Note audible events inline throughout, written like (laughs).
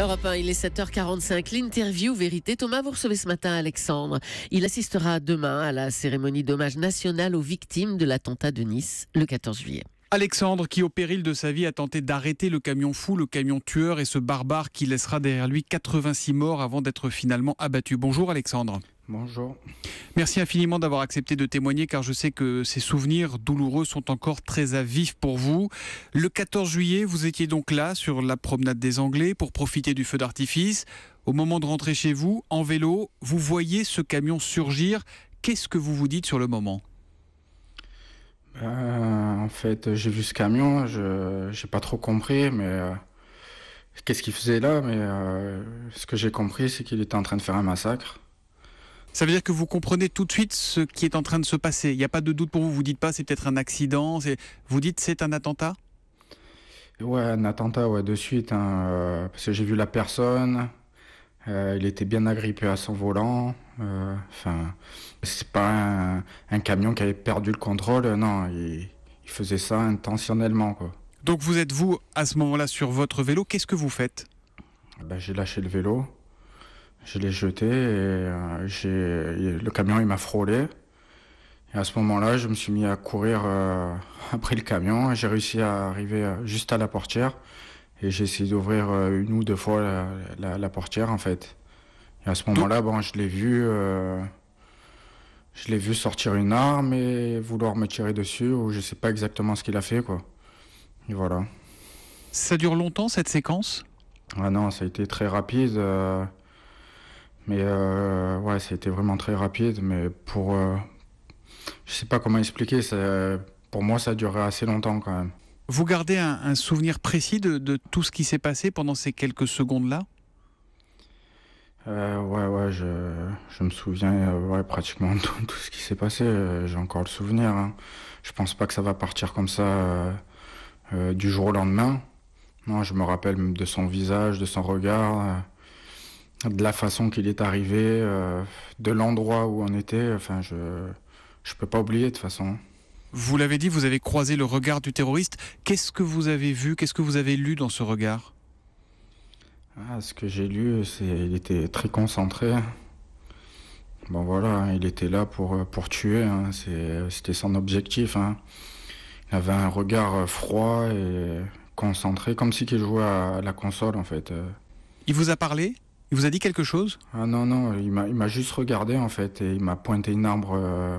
Europe 1, il est 7h45. L'interview Vérité. Thomas, vous recevez ce matin Alexandre. Il assistera demain à la cérémonie d'hommage national aux victimes de l'attentat de Nice le 14 juillet. Alexandre, qui au péril de sa vie a tenté d'arrêter le camion fou, le camion tueur et ce barbare qui laissera derrière lui 86 morts avant d'être finalement abattu. Bonjour Alexandre. Bonjour. Merci infiniment d'avoir accepté de témoigner car je sais que ces souvenirs douloureux sont encore très à vif pour vous. Le 14 juillet, vous étiez donc là sur la promenade des Anglais pour profiter du feu d'artifice. Au moment de rentrer chez vous, en vélo, vous voyez ce camion surgir. Qu'est-ce que vous vous dites sur le moment euh, En fait, j'ai vu ce camion, je n'ai pas trop compris, mais euh, qu'est-ce qu'il faisait là Mais euh, ce que j'ai compris, c'est qu'il était en train de faire un massacre. Ça veut dire que vous comprenez tout de suite ce qui est en train de se passer. Il n'y a pas de doute pour vous. Vous dites pas c'est peut-être un accident. Vous dites c'est un attentat. Ouais, un attentat, ouais, de suite. Hein, euh, parce que j'ai vu la personne. Euh, il était bien agrippé à son volant. Euh, enfin, n'est c'est pas un, camion qui avait perdu le contrôle. Non, il, faisait ça intentionnellement, Donc vous êtes vous à ce moment-là sur votre vélo. Qu'est-ce que vous faites ben, J'ai lâché le vélo. Je l'ai jeté et euh, j'ai le camion il m'a frôlé. Et à ce moment-là, je me suis mis à courir euh, (laughs) après le camion. J'ai réussi à arriver euh, juste à la portière et j'ai essayé d'ouvrir une ou deux fois la, portière en fait. Et à ce moment-là, bon, je l'ai vu, vu sortir une arme et vouloir me tirer dessus ou je sais pas exactement ce qu'il a fait quoi. Et voilà. Ça dure longtemps cette séquence Ah non, ça a été très rapide. Mais euh, ouais, c'était vraiment très rapide. Mais pour. Euh, je sais pas comment expliquer. Ça, pour moi, ça a duré assez longtemps quand même. Vous gardez un, souvenir précis de, tout ce qui s'est passé pendant ces quelques secondes-là euh, Ouais, ouais, je, je me souviens euh, ouais, pratiquement de tout, ce qui s'est passé. Euh, j'ai encore le souvenir. Hein. Je pense pas que ça va partir comme ça du jour au lendemain. Non, je me rappelle de son visage, de son regard de la façon qu'il est arrivé, euh, de l'endroit où on était. Enfin, je ne peux pas oublier de toute façon. Vous l'avez dit, vous avez croisé le regard du terroriste. Qu'est-ce que vous avez vu Qu'est-ce que vous avez lu dans ce regard ah, Ce que j'ai lu, c'est qu'il était très concentré. Bon voilà, il était là pour, euh, pour tuer. Hein. C'était son objectif. Hein. Il avait un regard euh, froid et concentré, comme si il jouait à la console en fait. Il vous a parlé il vous a dit quelque chose Ah non, non, il m'a juste regardé en fait et il m'a pointé une arme, euh,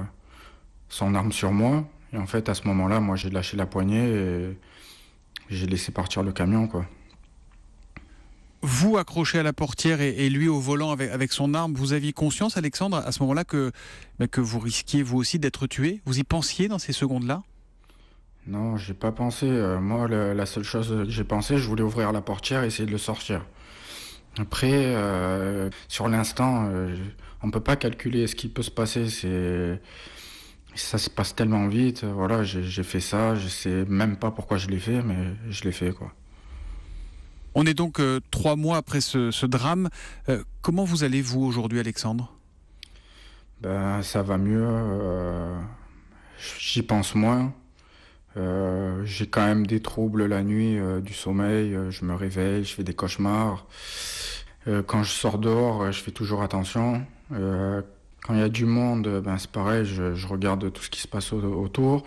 son arme sur moi. Et en fait, à ce moment-là, moi j'ai lâché la poignée et j'ai laissé partir le camion quoi. Vous accroché à la portière et, lui au volant avec, son arme, vous aviez conscience, Alexandre, à ce moment-là que, bah, que vous risquiez vous aussi d'être tué Vous y pensiez dans ces secondes-là Non, j'ai pas pensé. Euh, moi, la seule chose que j'ai pensé, je voulais ouvrir la portière et essayer de le sortir. Après, euh, sur l'instant, euh, on ne peut pas calculer ce qui peut se passer. C'est ça se passe tellement vite. Voilà, j'ai fait ça. Je sais même pas pourquoi je l'ai fait, mais je l'ai fait quoi. On est donc euh, trois mois après ce, drame. comment vous allez vous aujourd'hui, Alexandre Ben, ça va mieux. J'y pense moins. j'ai quand même des troubles la nuit du sommeil, je me réveille, je fais des cauchemars. Euh, quand je sors dehors, euh, je fais toujours attention. Euh, quand il y a du monde, ben, c'est pareil, je, regarde tout ce qui se passe autour.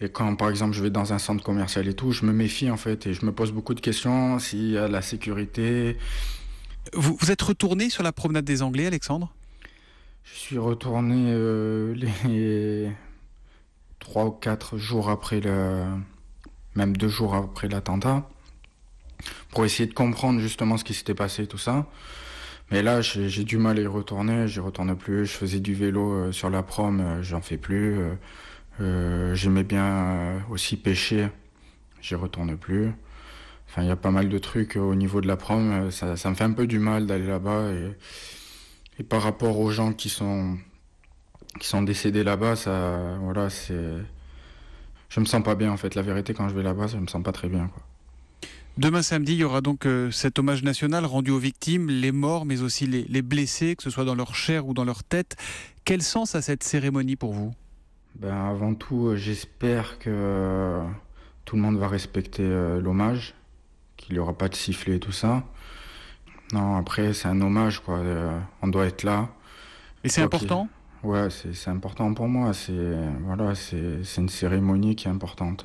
Et quand, par exemple, je vais dans un centre commercial et tout, je me méfie en fait et je me pose beaucoup de questions s'il y a la sécurité. Vous, êtes retourné sur la promenade des Anglais, Alexandre Je suis retourné les trois ou quatre jours après le, même deux jours après l'attentat pour essayer de comprendre justement ce qui s'était passé, tout ça. Mais là, j'ai du mal à y retourner, j'y retourne plus. Je faisais du vélo euh, sur la prom, euh, j'en fais plus. Euh, j'aimais bien aussi pêcher, j'y retourne plus. Enfin, il y a pas mal de trucs au niveau de la prom, ça, me fait un peu du mal d'aller là-bas. Et, par rapport aux gens qui sont, qui sont décédés là-bas, ça, voilà, c'est. Je me sens pas bien en fait. La vérité, quand je vais là-bas, je me sens pas très bien, quoi. Demain samedi, il y aura donc euh, cet hommage national rendu aux victimes, les morts, mais aussi les, blessés, que ce soit dans leur chair ou dans leur tête. Quel sens a cette cérémonie pour vous ben, Avant tout, euh, j'espère que euh, tout le monde va respecter l'hommage, qu'il n'y aura pas de sifflet et tout ça. Non, après, c'est un hommage, quoi. on doit être là. Et c'est important Ouais, c'est important pour moi. C'est voilà, c'est une cérémonie qui est importante.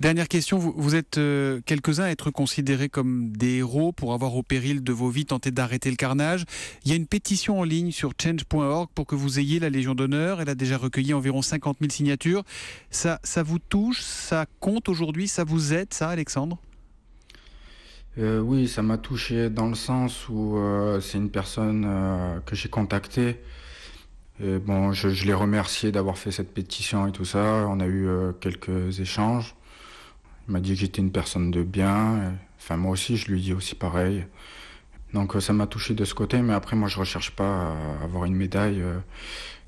Dernière question, vous, êtes euh, quelques-uns à être considérés comme des héros pour avoir au péril de vos vies tenté d'arrêter le carnage. Il y a une pétition en ligne sur change.org pour que vous ayez la Légion d'honneur. Elle a déjà recueilli environ 50 000 signatures. Ça, ça vous touche, ça compte aujourd'hui, ça vous aide, ça, Alexandre euh, Oui, ça m'a touché dans le sens où euh, c'est une personne que j'ai contactée. bon, je, l'ai remerciée d'avoir fait cette pétition et tout ça. On a eu quelques échanges m'a dit que j'étais une personne de bien. Euh, enfin, moi aussi, je lui dis aussi pareil. Donc euh, ça m'a touché de ce côté, mais après moi je recherche pas à avoir une médaille. Euh.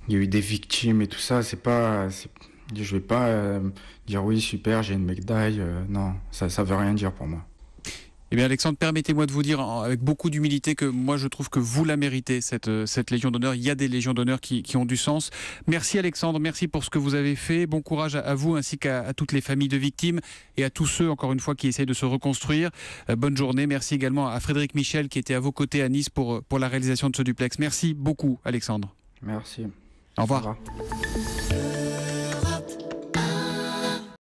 Il y a eu des victimes et tout ça, c'est pas, je vais pas dire oui super j'ai une médaille. Non, ça ça veut rien dire pour moi. Eh bien, Alexandre, permettez-moi de vous dire avec beaucoup d'humilité que moi, je trouve que vous la méritez, cette, euh, cette Légion d'honneur. Il y a des Légions d'honneur qui, ont du sens. Merci, Alexandre. Merci pour ce que vous avez fait. Bon courage à, vous ainsi qu'à toutes les familles de victimes et à tous ceux, encore une fois, qui essayent de se reconstruire. Euh, bonne journée. Merci également à Frédéric Michel qui était à vos côtés à Nice pour, euh, pour la réalisation de ce duplex. Merci beaucoup, Alexandre. Merci. Au revoir.